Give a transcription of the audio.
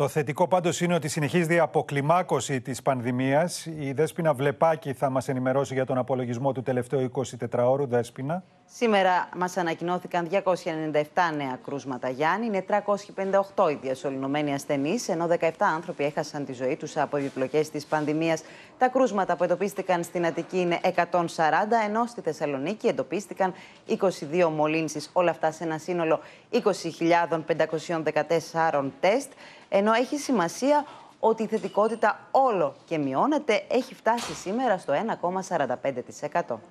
Το θετικό πάντως είναι ότι συνεχίζει η αποκλιμάκωση της πανδημίας. Η Δέσποινα Βλεπάκη θα μας ενημερώσει για τον απολογισμό του τελευταίου 24 ώρου. Δέσποινα. Σήμερα μας ανακοινώθηκαν 297 νέα κρούσματα Γιάννη, είναι 358 οι διασωληνωμένοι ασθενείς, ενώ 17 άνθρωποι έχασαν τη ζωή τους από επιπλοκές της πανδημίας. Τα κρούσματα που εντοπίστηκαν στην Αττική είναι 140, ενώ στη Θεσσαλονίκη εντοπίστηκαν 22 μολύνσεις. Όλα αυτά σε ένα σύνολο 20.514 τεστ, ενώ έχει σημασία ότι η θετικότητα όλο και μειώνεται, έχει φτάσει σήμερα στο 1,45%.